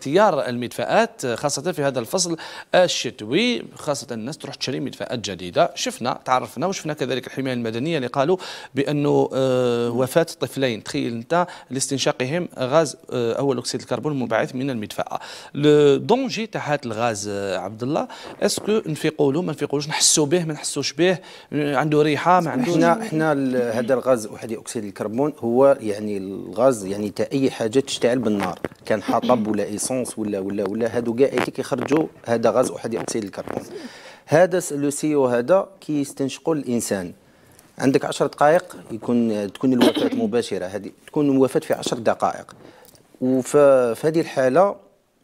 اختيار المدفأات خاصة في هذا الفصل الشتوي خاصة الناس تروح تشري مدفأات جديدة شفنا تعرفنا وشفنا كذلك الحماية المدنية اللي قالوا بأنه آه، وفاة طفلين تخيل أنت لاستنشاقهم غاز آه، أول أكسيد الكربون المنبعث من المدفأة دونجي تاع هذا الغاز آه، عبد الله اسكو نفيقوا له ما نفيقوش نحسوا به ما نحسوش به عنده ريحة ما عندوش احنا احنا هذا الغاز احادي اكسيد الكربون هو يعني الغاز يعني تا اي حاجه تشتعل بالنار كان حطب ولا ايصال ليسونس ولا ولا ولا هادو كاع اللي كيخرجوا هذا غاز احادي اكسيد الكربون هذا لو سي او هذا كيستنشقوا الانسان عندك 10 دقائق يكون تكون الوفاه مباشره هذه تكون الوفاه في 10 دقائق وفي هذه الحاله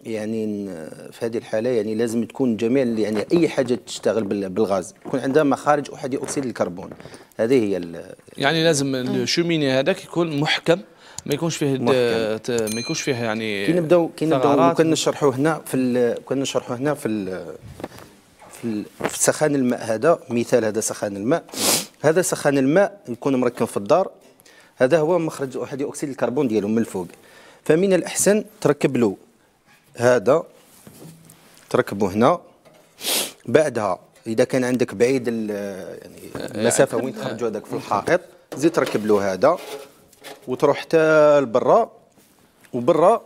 يعني في هذه الحاله يعني لازم تكون جميع يعني اي حاجه تشتغل بالغاز يكون عندها مخارج احادي اكسيد الكربون هذه هي يعني لازم الشوميني هذاك يكون محكم ما يكونش فيه ما يكونش فيه يعني كي نبداو كي نبداو كنا نشرحوا هنا في كنا نشرحوا هنا في في سخان الماء هذا مثال هذا سخان الماء هذا سخان الماء يكون مركب في الدار هذا هو مخرج احد اكسيد الكربون ديالو من الفوق فمن الاحسن تركب له هذا تركبه هنا بعدها اذا كان عندك بعيد يعني آه، المسافه يعني وين تخرجوا آه. هذاك في الحائط زيد تركب له هذا وتروح حتى لبرا وبرا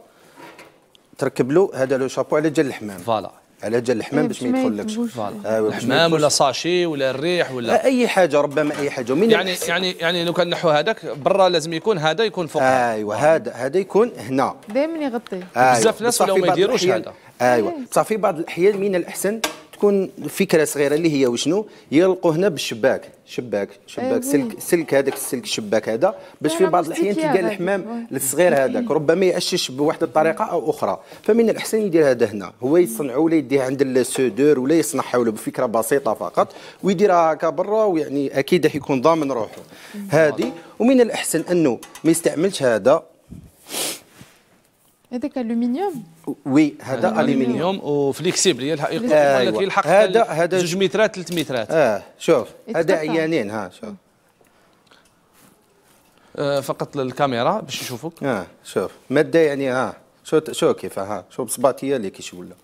تركب له هذا لو شابو على جال الحمام فوالا على جال الحمام باش ما إيه، يدخلكش فوالا آه، الحمام ولا ساشي ولا الريح ولا آه، اي حاجه ربما اي حاجه ومن يعني يعني يعني لو كان نحو هذاك برا لازم يكون هذا يكون فوق ايوا هذا هذا يكون هنا دائما يغطي أيوة. بزاف ناس ولاو ما يديروش هذا ايوا إيه. بصح في بعض الاحيان من الاحسن تكون فكره صغيره اللي هي وشنو يلقوا هنا بالشباك شباك شباك أيوة. سلك سلك هذاك السلك الشباك هذا باش في بعض الاحيان تلقى الحمام الصغير هذاك ربما يأشش بواحد الطريقه او اخرى فمن الاحسن يدير هذا هنا هو يصنعوا ولا يديه عند السودور ولا يصنع حوله بفكره بسيطه فقط ويديرها هكا برا ويعني اكيد راح يكون ضامن روحه هذه ومن الاحسن انه ما يستعملش هذا هذاك الومنيوم وي هذا يعني الومنيوم وفليكسيبل يلحق يقول آه، لك أيوة. هذا هذا زوج مترات ثلاث مترات اه شوف هذا عيانين ها شوف آه فقط للكاميرا باش نشوفوك اه شوف ماده يعني ها شوف شوف كيف ها شوف صباطيه اللي كيشوف ولا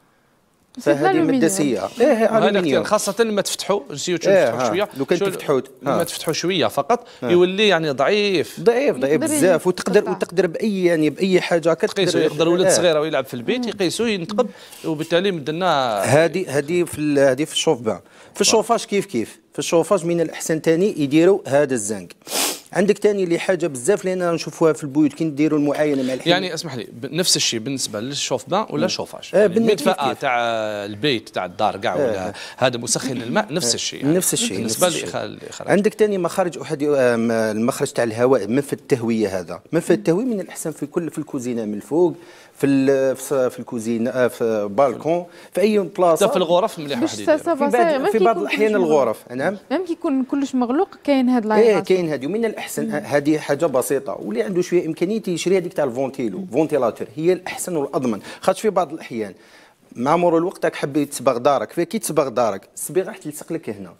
فهذه مدسيه ايه الومنيوم خاصه لما تفتحوا الزيوت إيه شويه لو كان تفتحوا لما تفتحوا شويه فقط ها. يولي يعني ضعيف ضعيف ضعيف بزاف وتقدر قطع. وتقدر باي يعني باي حاجه كتقيسو يقدر ولد إيه. صغير يلعب في البيت يقيسو ينتقب وبالتالي مدنا هذه هذه في هذه في الشوف في الشوفاج كيف كيف في الشوفاج من الاحسن ثاني يديروا هذا الزنك عندك ثاني اللي حاجه بزاف لان نشوفوها في البيوت كي نديروا المعاينه مع الحين يعني اسمح لي نفس الشيء بالنسبه للشوف بان ولا شوفاج آه يعني المدفاه تاع البيت تاع الدار كاع آه. ولا هذا مسخن الماء نفس آه، الشيء يعني نفس الشيء بالنسبه للاخراج عندك ثاني مخارج احد آه، المخرج تاع الهواء منفذ التهويه هذا منفذ التهويه من الاحسن في كل في الكوزينه من الفوق في في الكوزينه في بالكون في اي بلاصه في الغرف مليح في, في بعض الاحيان الغرف نعم ميم نعم، كي يكون كلش مغلوق كاين هاد لايف ايه كاين هادي ومن الاحسن هذه حاجه بسيطه واللي عنده شويه امكانيه يشري هذيك تاع الفونتيلو فونتيلاتور هي الاحسن والاضمن خاطر في بعض الاحيان مع مرور الوقت راك حبيت تصبغ دارك فكي تصبغ دارك الصبيغه راح تلصق لك هنا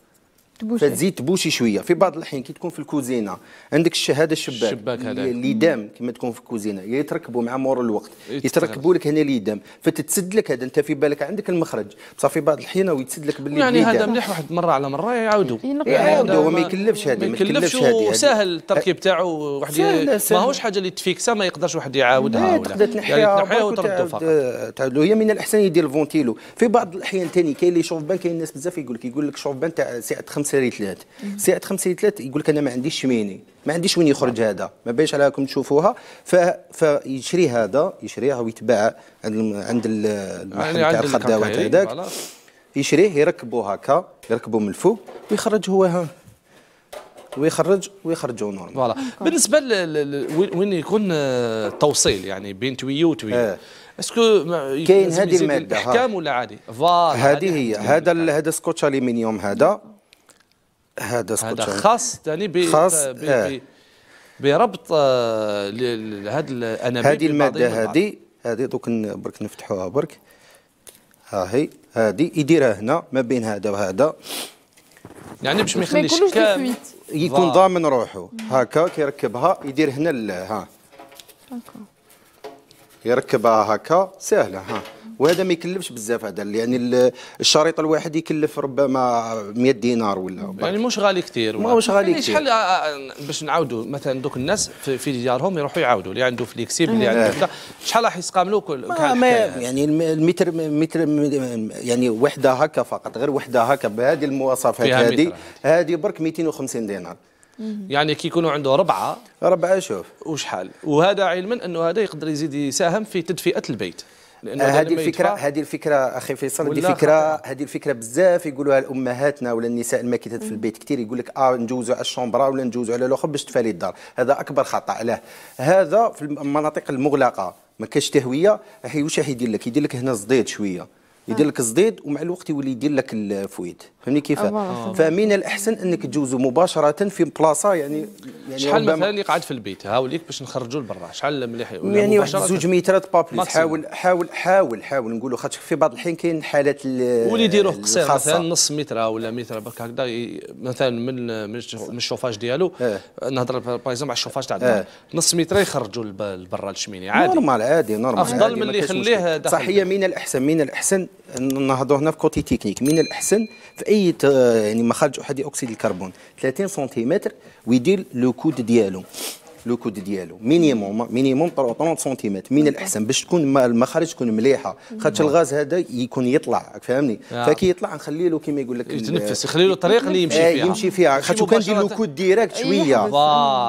تبوشي فتزيد تبوشي شويه في بعض الاحيان كي تكون في الكوزينه عندك هذا الشباك, الشباك اللي دام كما تكون في الكوزينه يتركبوا مع مور الوقت يتركبوا لك هنا اللي دام فتتسد لك هذا انت في بالك عندك المخرج بصح في بعض الاحيان ويتسد لك باللي يعني هذا مليح واحد مره على مره يعاودوا إيه، يعاودوا وما يكلفش هذا ما يكلفش هذا يعني. وسهل التركيب أه، تاعو واحد ماهوش حاجه اللي تفيكسا ما يقدرش واحد يعاودها إيه، تقدر تنحيها يعني وتردو فقط آه، هي من الاحسن يدير الفونتيلو في بعض الاحيان ثاني كاين اللي شوف بان كاين الناس بزاف يقول لك يقول لك شوف بان تاع سعه 5 ريتلات ساعه 5 ريتلات يقول لك انا ما عنديش ميني ما عنديش وين يخرج هذا ما باينش عليكم تشوفوها ف... فيشري هذا يشريها ويتباع عند عند المحل يعني تاع الخداوات هذاك يشريه يركبوا هكا يركبوا من الفوق ويخرج هو ها ويخرج ويخرجوا نورمال فوالا بالنسبه وين يكون التوصيل آه، يعني بين تويو وتويو آه. اسكو كاين هذه الماده الاحكام ولا عادي فوالا هذه هي هذا هذا السكوتش الومنيوم هذا هذا سكوت هذا خاص ثاني آه. بربط خاص آه، بربط هذا الانابيب هذه الماده هذه هذه دوك برك نفتحوها برك ها هي هذه يديرها هنا ما بين هذا وهذا يعني باش ما يخليش يكون ضامن روحه هكا كيركبها يدير هنا ها يركبها هكا سهله ها وهذا ما يكلفش بزاف هذا يعني الشريط الواحد يكلف ربما 100 دينار ولا يعني مش غالي كثير ماهوش غالي يعني كثير شحال آه، آه، باش نعاودوا مثلا دوك الناس في, ديارهم يروحوا يعاودوا اللي عنده فليكسيبل اللي آه. عنده شحال راح يستقاملوا كل ما, ما يعني المتر متر يعني وحده هكا فقط غير وحده هكا بهذه المواصفات هذه هذه برك 250 دينار يعني كي يكونوا عنده ربعه ربعه شوف وشحال وهذا علما انه هذا يقدر يزيد يساهم في تدفئه البيت آه، هذه الفكره هذه الفكره اخي فيصل هذه الفكره يعني. هذه الفكره بزاف يقولوها الامهاتنا ولا النساء الماكثات في البيت كثير يقول لك اه ندوزو على الشومبرا ولا ندوزو على الاخر باش تفالي الدار هذا اكبر خطا علاه هذا في المناطق المغلقه ما كاش تهويه راح واش راح يدير لك يدير لك هنا زديد شويه يدير لك الزديد ومع الوقت يولي يدير لك الفويد فهمني كيف آه. فمن الاحسن انك تجوزوا مباشره في بلاصه يعني, يعني شحال مثلا اللي قاعد في البيت هاوليك باش نخرجوا لبرا شحال مليح يعني واحد زوج مترات بابليس حاول حاول حاول حاول نقولوا خاطر في بعض الحين كاين حالات واللي يديروه قصير مثلا نص متر ولا متر برك هكذا مثلا من من الشوفاج ديالو اه. نهضر بايزوم على الشوفاج تاع الدار اه. نص متر يخرجوا لبرا الشميني عادي نورمال عادي نورمال افضل من اللي يخليه صح هي من الاحسن من الاحسن نهضوا هنا في كوتي تكنيك من الاحسن في اي يعني مخرج احادي اكسيد الكربون 30 سنتيمتر ويدير لو كود ديالو لو كود ديالو مينيموم مينيموم 30 سنتيمتر من الاحسن باش تكون المخارج تكون مليحه خاطر الغاز هذا يكون يطلع فاهمني آه. فكي يطلع نخلي له كيما يقول لك يتنفس يخلي له الطريق اللي يمشي آه، فيها يمشي فيها خاطر كان ندير لو كود ديريكت إيه، شويه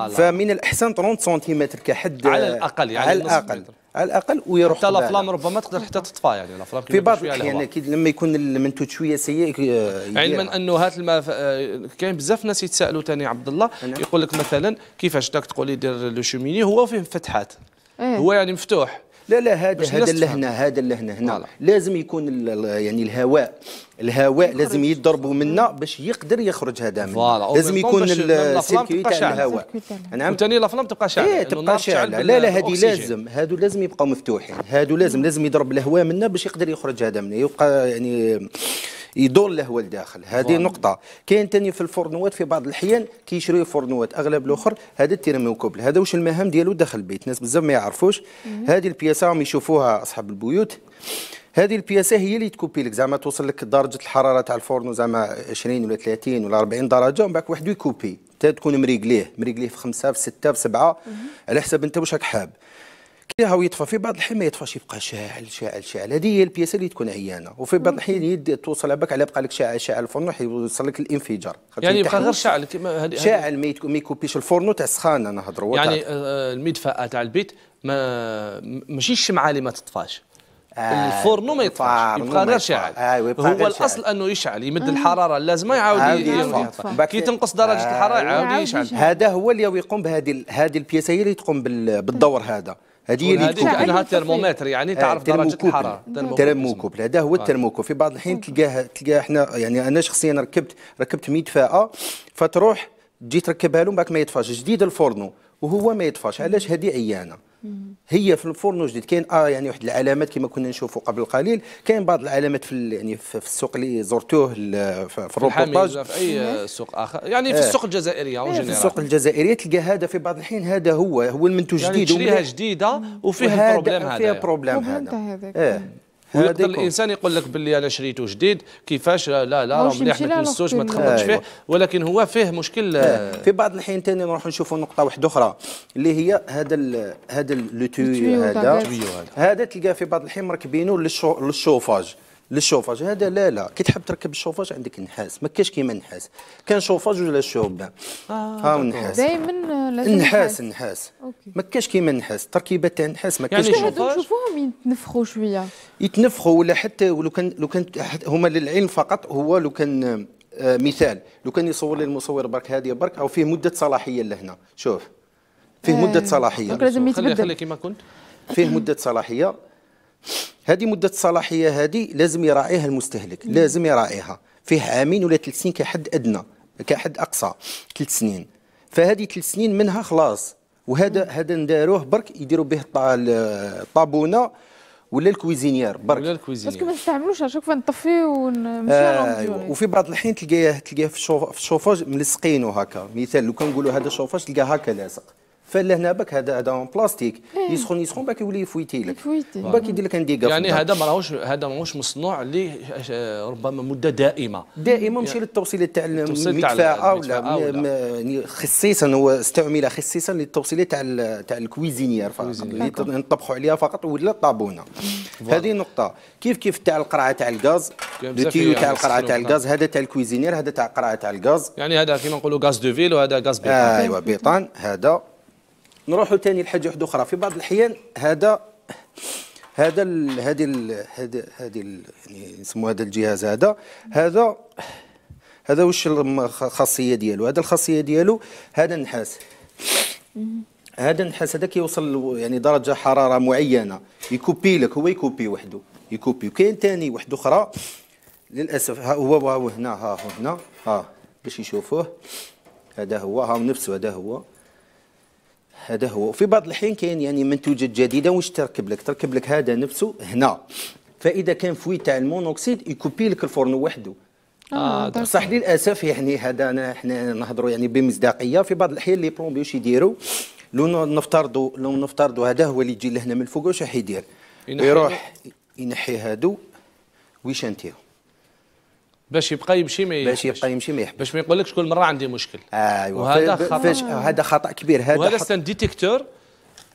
فمن الاحسن 30 سنتيمتر كحد على الاقل يعني على الاقل على الاقل ويروح حتى الافلام ربما تقدر حتى تطفى يعني الافلام في بعض الاحيان اكيد لما يكون المنتوج شويه سيء علما انه هات المف... آه، كاين بزاف ناس يتسائلوا ثاني عبد الله يقول لك مثلا كيفاش داك لي دير لو شوميني هو فيه فتحات إيه. هو يعني مفتوح لا لا هذا هذا اللي هنا هذا اللي هنا هنا لازم يكون يعني الهواء الهواء لازم يضربوا منا باش يقدر يخرج هذا منا لازم يكون السيركوي تاع الهواء نعم وثاني لافلام تبقى شاعله ايه تبقى شاعله لا لا هذه لازم هادو لازم يبقاو مفتوحين هادو لازم لازم يضرب الهواء منا باش يقدر يخرج هذا منا يبقى يعني يدور هو لداخل هذه نقطه كاين ثاني في الفرنوات في بعض الاحيان كيشريو فرنوات اغلب الاخر هذا التيرامي كوبل هذا واش المهام ديالو داخل البيت ناس بزاف ما يعرفوش هذه البياسه راهم يشوفوها اصحاب البيوت هذه البياسه هي اللي تكوبي لك زعما توصل لك درجه الحراره تاع الفرن زعما 20 ولا 30 ولا 40 درجه ومن بعد وحده يكوبي تكون مريقليه مريقليه في خمسه في سته في سبعه على حسب انت واش راك حاب كي راهو يطفى في بعض الحين ما يطفاش يبقى شاعل شاعل شاعل هذه هي البياسه اللي تكون عيانه وفي بعض الحين توصل بالك على بقى لك شاعل شاعل الفرن يوصل لك الانفجار يعني يبقى غير شاعل شاعل ما يكوبيش الفرن تاع السخانه نهضروا يعني آه، آه، المدفاه تاع البيت ما ماشي الشمعه اللي ما تطفاش آه، الفرن ما يطفاش يبقى غير شاعل هو الاصل انه يشعل يمد الحراره اللازمه يعاود يطفى كي تنقص درجه الحراره يعاود يشعل هذا هو اللي يقوم بهذه هذه البياسه هي اللي تقوم بالدور هذا هذه اللي تكون كانها ترمومتر يعني تعرف درجه الحراره ترموكوب هذا هو الترموكوب في بعض الحين تلقاه تلقاه احنا يعني انا شخصيا ركبت ركبت 100 فاءه فتروح تجي تركبها لهم باك ما يطفاش جديد الفرن وهو ما يطفاش علاش هذه عيانه هي في الفرن جديد كاين اه يعني واحد العلامات كما كنا نشوفوا قبل قليل كاين بعض العلامات في يعني في السوق اللي زرتوه في الروبورتاج في اي سوق اخر يعني في آه. السوق الجزائريه آه في السوق الجزائريه تلقى هذا في بعض الحين هذا هو هو المنتوج يعني جديد تشريها جديده وفيها البروبليم هذا فيها بروبليم يعني. هذا, ويقدر الانسان يقول لك باللي انا شريته جديد كيفاش لا لا راه مليح ما تمسوش ما تخلطش فيه أيوة. ولكن هو فيه مشكل آه. آه. في بعض الحين ثاني نروح نشوفوا نقطه واحده اخرى اللي هي هذا ال هذا لو هذا هذا تلقاه في بعض الحين مركبينه للشوفاج للشوفاج هذا لا لا كي تحب تركب الشوفاج عندك النحاس ما كاش كيما النحاس كان شوفاج ولا شوبان آه ها النحاس دائما النحاس النحاس ما كاش كيما النحاس التركيبه تاع النحاس ما كاش يعني شوفاج نشوفوهم يتنفخوا شويه يتنفخوا ولا حتى ولو كان لو كان هما للعلم فقط هو لو كان آه مثال لو كان يصور لي المصور برك هذه برك او فيه مده صلاحيه لهنا شوف فيه آه مده صلاحيه لازم يتبدل كيما كنت فيه مده صلاحيه هذه مده الصلاحيه هذه لازم يراعيها المستهلك لازم يراعيها فيه عامين ولا ثلاث سنين كحد ادنى كحد اقصى ثلاث سنين فهذه ثلاث سنين منها خلاص وهذا هذا نداروه برك يديروا به الطابونه ولا الكويزينيير برك ولا الكويزينيير باسكو ما نستعملوش شوف نطفي ونمشي آه ايوه وفي بعض الحين تلقاه تلقاه في الشوفاج ملصقينه هكا مثال لو كان نقولوا هذا شوفاج تلقاه هكا لاصق فلهنا باك هذا هذا بلاستيك إيه. يسخن يسخن باك يولي يفويتي لك باك يدير لك انديكا يعني هذا ماهوش هذا ماهوش مصنوع آه، ربما مده دائمه دائمه ماشي يعني للتوصيل تاع المدفاعه ولا خصيصا هو استعمل خصيصا للتوصيل تاع تاع الكويزينيير فقط اللي نطبخوا عليها فقط ولا الطابونه هذه نقطه كيف كيف تاع القرعه تاع الغاز التيو تاع القرعه تاع الغاز هذا تاع الكويزينير هذا تاع القرعه تاع الغاز يعني هذا كيما نقولوا غاز دو فيل وهذا غاز بيطان آه، ايوا بيطان هذا نروحوا ثاني لحاجه واحده اخرى في بعض الاحيان هذا هذا ال هذه ال هذه يعني نسموا هذا الجهاز هذا هذا هذا واش الخاصيه ديالو هذا الخاصيه ديالو هذا النحاس هذا النحاس هذا كيوصل يعني درجه حراره معينه يكوبي لك هو يكوبي وحده يكوبي وكاين ثاني واحد اخرى للاسف ها هو هنا ها هنا ها باش يشوفوه هذا هو ها نفسه هذا هو هذا هو وفي بعض الأحيان كاين يعني منتوجات جديدة واش تركب لك تركب لك هذا نفسه هنا فإذا كان فوي تاع المونوكسيد يكوبي لك الفرن وحده آه بصح آه، آه، للاسف يعني هذا انا احنا نهضروا يعني بمصداقيه في بعض الاحيان لي بلومبي واش يديروا لو نفترضوا لو نفترضوا هذا هو اللي يجي لهنا من الفوق واش راح يدير يروح ينحي هادو ويشانتيهم باش يبقى يمشي ما باش يبقى يمشي ما باش ما يقولكش كل مره عندي مشكل ايوا وهذا خطا هذا خطا كبير هذا وهذا ستان ديتيكتور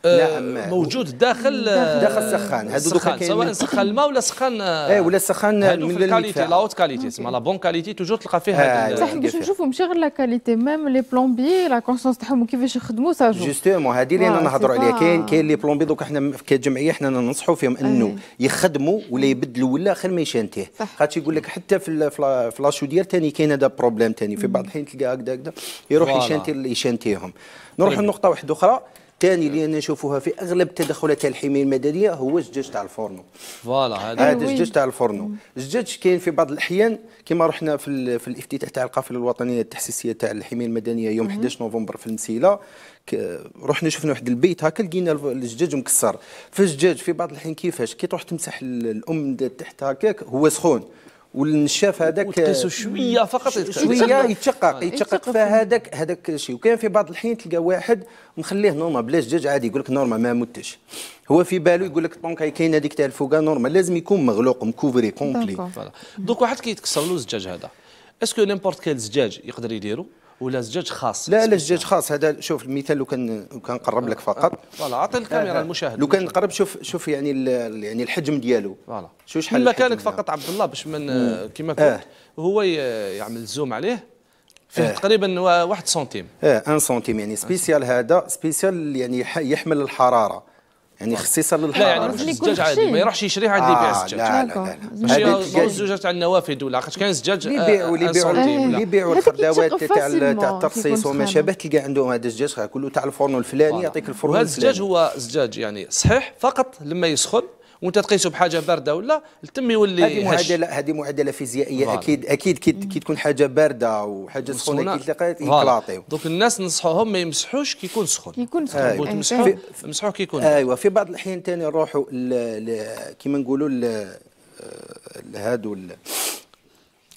آه، موجود داخل داخل آه، سخان هادو سخان سواء سخان الماء ولا سخان آه، اي ولا سخان من الكاليتي لا هوت كاليتي اسمها لا بون كاليتي توجور تلقى فيها صح باش نشوفوا ماشي غير لا كاليتي ميم لي بلومبي لا كونسونس تاعهم كيفاش يخدموا سا جوستومون هذه اللي انا نهضروا عليها كاين كاين لي بلومبي دوكا احنا كجمعيه احنا ننصحوا فيهم انه يخدموا ولا يبدلوا ولا خير ما يشانتيه خاطر يقول لك حتى في لاشو ديال ثاني كاين هذا بروبليم ثاني في بعض الحين تلقى هكذا هكذا يروح يشانتي يشانتيهم نروح طيب. لنقطه واحده اخرى الثاني اللي انا نشوفوها في اغلب تدخلات الحمايه المدنيه هو الزجاج تاع الفورنو فوالا هذا هذا الزجاج تاع الفورنو الزجاج كاين في بعض الاحيان كما رحنا في, في الافتتاح تاع القافله الوطنيه التحسيسيه تاع الحمايه المدنيه يوم 11 نوفمبر في المسيله رحنا شفنا واحد البيت هكا لقينا الزجاج مكسر الزجاج في بعض الاحيان كيفاش كي تروح تمسح الام تحت هكاك هو سخون والنشاف هذاك شويه فقط شويه يتشقق يتشقق فهذاك هذاك الشيء وكان في بعض الحين تلقى واحد مخليه نورمال بلا دجاج عادي يقول لك نورمال ما متش هو في بالو يقول لك دونك كاين هذيك تاع الفوكا نورمال لازم يكون مغلوق مكوفري كومبلي دونك واحد كيتكسر له الزجاج هذا اسكو نيمبورت كيل زجاج يقدر يديرو ولا زجاج خاص لا لا زجاج خاص هذا شوف المثال لو كان كنقرب لك آه، فقط آه، فوالا عطي الكاميرا آه، المشاهد لو كان نقرب شوف شوف يعني يعني الحجم ديالو فوالا شوف شحال من مكانك فقط عبد الله باش من كما آه هو يعمل زوم عليه فيه آه. تقريبا واحد سنتيم اه ان سنتيم يعني سبيسيال هذا سبيسيال يعني يحمل الحراره يعني خصيصا للحراره لا يعني مش الزجاج عادي ما يروحش يشريها عند آه، يبيع الزجاج لا لا لا ماشي الزجاج تاع النوافذ ولا خاطش كاين الزجاج اللي يبيعوا اللي آه، يبيعوا آه، اللي يبيعوا الخردوات تاع تاع الترصيص وما شابه تلقى عندهم هذا الزجاج كله تاع الفرن الفلاني يعطيك الفرن الفلاني هذا الزجاج هو زجاج يعني صحيح فقط لما يسخن وانت تقيسه بحاجه بارده ولا التم يولي هذه معادله هذه معادله فيزيائيه غالي. اكيد اكيد كي تكون حاجه بارده وحاجه سخونه كي تلقات يتلاطيو دوك الناس نصحوهم ما يمسحوش كي يكون سخون يكون سخون يمسحوه أيوة. يمسحوه كي يكون ايوا في بعض الاحيان ثاني نروحوا كيما نقولوا آه، هادو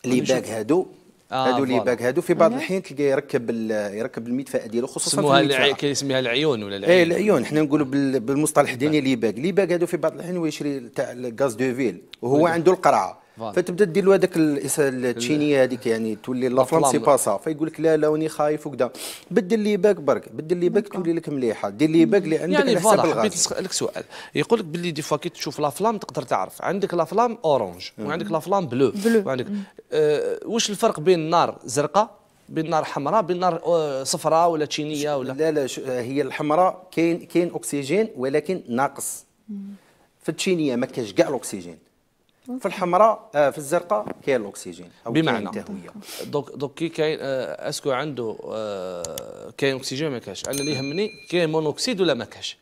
لي باك هادو آه هادو اللي باك هادو في بعض الحين تلقى يركب يركب المدفأة ديالو خصوصا سموها الع... كيسميها العيون ولا العيون ايه العيون حنا نقولوا بال... بالمصطلح ديالنا لي باك لي باك هادو في بعض الحين هو يشري تاع الغاز دو فيل وهو عنده القرعه فتبدا دير له هذاك التشينيه هذيك يعني تولي لا فرونسي باسا فيقول لك لا لا وني خايف وكذا بدل لي باك برك بدل لي باك تولي لك مليحه دير لي باك اللي عندك يعني حساب الغاز حبيت نسالك سؤال يقول لك باللي دي فوا كي تشوف لا فلام تقدر تعرف عندك لا فلام اورانج وعندك لا فلام بلو وعندك آه واش الفرق بين النار زرقاء بين النار حمراء بين النار آه، صفراء ولا تشينيه ولا لا لا آه، هي الحمراء كاين كاين اكسجين ولكن ناقص في التشينيه ما كاش كاع الاكسجين في الحمراء آه، في الزرقاء كاين الاكسجين او بمعنى دوك دوك كي كاين آه، اسكو عنده آه، كاين اكسجين ما كاش انا اللي يهمني كاين مونوكسيد ولا ما كاش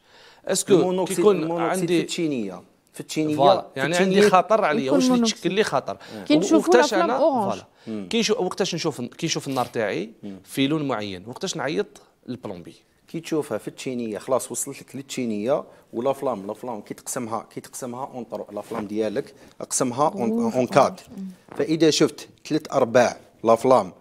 اسكو كيكون عندي في التشينيه في التشينيه فوالا يعني عندي خطر عليا واش اللي تشكل لي خطر كي نشوفو انا فوالا كي وقتاش نشوف كي نشوف النار تاعي في لون معين وقتاش نعيط البلومبي كي تشوفها في التشينيه خلاص وصلت لك للتشينيه ولا فلام لا فلام كي تقسمها كي تقسمها اون لا فلام ديالك اقسمها اون كات فاذا شفت ثلاث ارباع لا فلام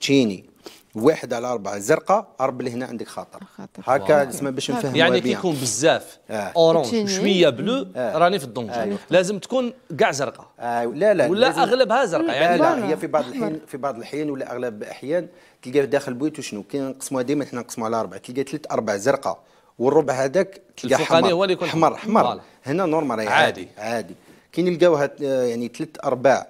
تشيني واحد على أربعة زرقاء اللي هنا عندك خاطر هكا اسمها باش نفهموا يعني كي يكون بزاف آه. أورانج شوية بلو آه. راني في الدونجر آه. لازم تكون كاع زرقاء آه. لا لا ولا لازم... أغلبها زرقاء يعني لا, لا هي في بعض الحين في بعض الحين ولا أغلب الأحيان تلقاه داخل بويت وشنو كي نقسموها ديما حنا نقسموها على أربعة تلقى ثلاث أربع زرقاء والربع هذاك تلقى حمر هو اللي يكون حمر حمر هنا نورمال يعني. عادي عادي كي نلقاوها آه، يعني ثلاث أرباع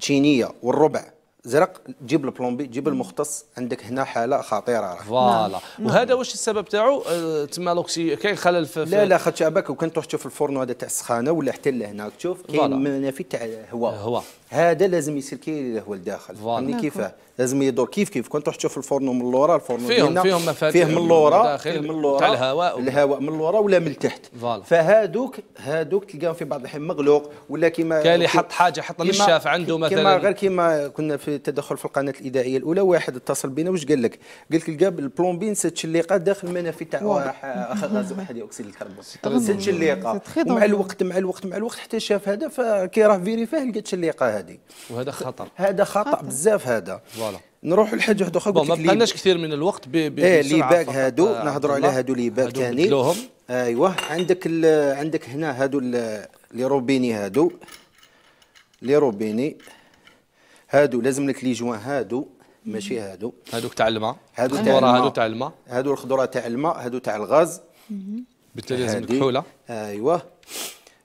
تشينية والربع زرق جيب البلومبي جيب المختص عندك هنا حاله خطيره فوالا نعم. نعم. وهذا واش السبب تاعو أه، تما لوكسي كاين خلل في لا لا خاطش اباك وكان تروح تشوف الفرن هذا تاع السخانه ولا حتى لهنا تشوف كاين منافي تاع هواء هواء هذا لازم يصير كي هو الداخل يعني نعم. كيفاه لازم يدور كيف كيف كنت تروح تشوف الفرن من لورا الفرن فيهم فيهم مفاتيح فيه من لورا من لورا الهواء الهواء من لورا ولا من تحت فهادوك هادوك تلقاهم في بعض الحين مغلوق ولا كيما اللي حط حاجه حط الشاف عنده مثلا كيما غير كيما كنا في التدخل في القناه الاذاعيه الاولى واحد اتصل بينا واش قال لك؟ قال لك لقى البلومبين ست شليقه داخل المنافذ تاع غاز واحد اكسيد الكربون ست شليقه مع الوقت مع الوقت مع الوقت حتى شاف هذا فكي راه فيريفاه لقى شليقه هذه وهذا خطر هذا خطا بزاف هذا فوالا نروحوا لحاجه واحده اخرى ما بقالناش كثير من الوقت ب ب ايه لي باك هادو آه نهضروا على هادو لي باك ثاني ايوه عندك عندك هنا هادو لي روبيني هادو لي روبيني هادو لازم لك لي جوان هادو ماشي هادو هادوك تاع الماء هادو تاع الماء هادو تاع الماء هادو الخضره تاع الماء هادو تاع الغاز بالتالي لازم لك ايوه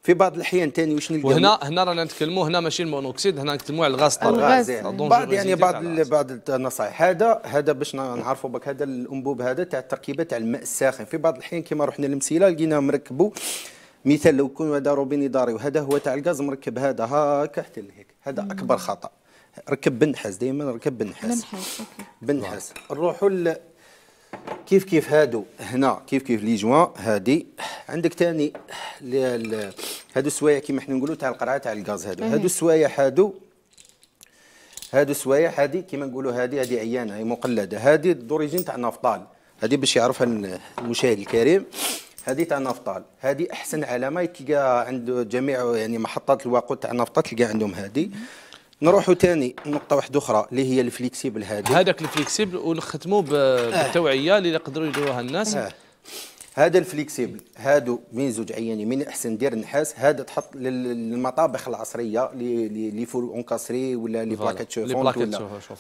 في بعض الاحيان ثاني واش نلقى وهنا هنا رانا نتكلموا هنا ماشي المونوكسيد هنا نتكلموا على الغاز الغاز بعض يعني بعض بعض النصائح هذا هذا باش نعرفوا بك هذا الانبوب هذا تاع التركيبه تاع الماء الساخن في بعض الاحيان كيما رحنا للمسيله لقينا مركبوا مثال لو يكون هذا روبين داري وهذا هو تاع الغاز مركب هذا هاكا حتى لهيك هذا اكبر خطا ركب بنحاس دائما ركب بنحاس بنحاس نروحوا كيف كيف هادو هنا كيف كيف لي جوان هادي عندك ثاني هادو السوايع كيما حنا نقولوا تاع القرعه تاع الغاز هادو هادو السوايع هادو هادو السوايع هادي كيما نقولوا هادي هادي عيانه هي مقلده هادي دوريجين تاع نفطال هادي باش يعرفها المشاهد الكريم هادي تاع نفطال هادي احسن علامه تلقى عند جميع يعني محطات الوقود تاع نفطال تلقى عندهم هادي نروحوا ثاني نقطة واحدة أخرى اللي هي الفليكسيبل هذه هذاك الفليكسيبل ونختموا بالتوعية آه. اللي يقدروا يديروها الناس آه. هذا الفليكسيبل هادو من زوج عياني من احسن دير النحاس هذا تحط للمطابخ العصريه لي لي فول اونكاسري ولا لي بلاكات شوفون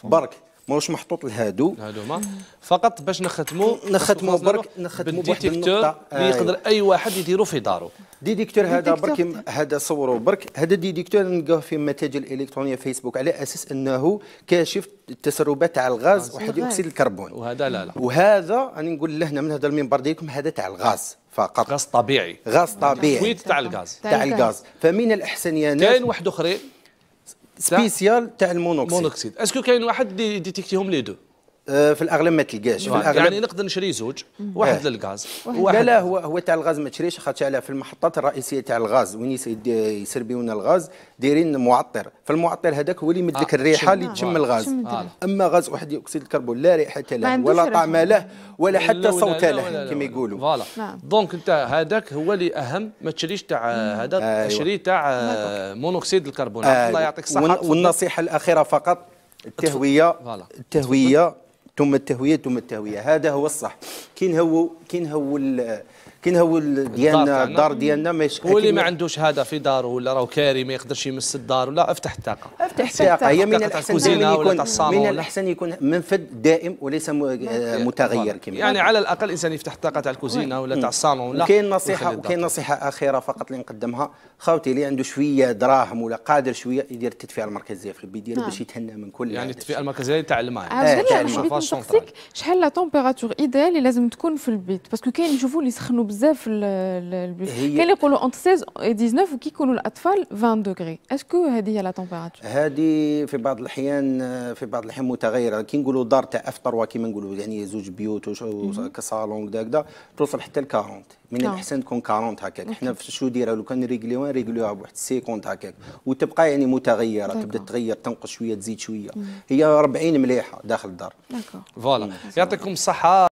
برك ماهوش محطوط لهادو هادوما فقط باش نختموا نختموا برك نختموا بواحد النقطه اللي آه. يقدر اي واحد يديرو في دارو ديديكتور هذا برك هذا صوروا برك هذا ديديكتور نلقاه في المتاجر الالكترونيه فيسبوك على اساس انه كاشف التسربات تاع الغاز آه، وحدي اكسيد الكربون وهذا لا لا وهذا راني نقول لهنا من هذا المنبر ديالكم هذا تاع الغاز فقط غاز طبيعي غاز طبيعي تاع الغاز تاع الغاز فمن الاحسن يا ناس كاين واحد اخرين سبيسيال تاع المونوكسيد مونوكسيد اسكو كاين واحد ديتيكتيهم لي دو آه، في الاغلب ما تلقاش في الاغلب يعني نقدر نشري زوج واحد إيه. للغاز واحد لا لا هو هو تاع الغاز ما تشريش خاطر على في المحطات الرئيسيه تاع الغاز وين يسربيونا الغاز دايرين معطر فالمعطر هذاك هو اللي يمد لك آه، الريحه آه. اللي تشم آه، الغاز آه. اما غاز احد اكسيد الكربون لا ريحه له ولا طعم له ولا حتى صوت له كما يقولوا فوالا نعم. دونك انت هذاك هو اللي اهم ما تشريش تاع هذا أيوة. تشري تاع مونوكسيد الكربون الله يعطيك الصحه والنصيحه الاخيره فقط التهويه التهويه ثم التهويه ثم التهويه هذا هو الصح كين هو كين هو كاين هو ديالنا الدار ديالنا ما هو اللي ما عندوش هذا في داره ولا راه كاري ما يقدرش يمس الدار ولا افتح الطاقه افتح الطاقه هي من الاحسن يكون من الاحسن يكون منفذ دائم وليس آه، متغير كما يعني على الاقل الانسان يفتح الطاقه تاع الكوزينه ولا تاع الصالون ولا كاين نصيحه وكاين نصيحه اخيره فقط اللي نقدمها خاوتي اللي عنده شويه دراهم ولا قادر شويه يدير التدفئه المركزيه في البيت ديالو نعم. باش يتهنى من كل يعني التدفئه المركزيه تاع الماء يعني شحال لا تومبيراتور ايديال اللي لازم تكون في البيت باسكو كاين نشوفوا اللي يسخنوا بزاف البلاد كاين اللي يقولوا انت 16 و 19 وكيكونوا الاطفال 20 دوغري اسكو هذه هي لا تمبيراتور هذه في بعض الاحيان في بعض الاحيان متغيره كي نقولوا دار تاع اف 3 كيما نقولوا يعني زوج بيوت وكصالون كذا كذا توصل حتى ل 40 من نعم. الاحسن تكون 40 هكاك حنا في شو ديرها لو كان ريغليوها ريغليوها بواحد 50 هكاك وتبقى يعني متغيره تبدا تغير تنقص شويه تزيد شويه هي 40 مليحه داخل الدار فوالا يعطيكم الصحه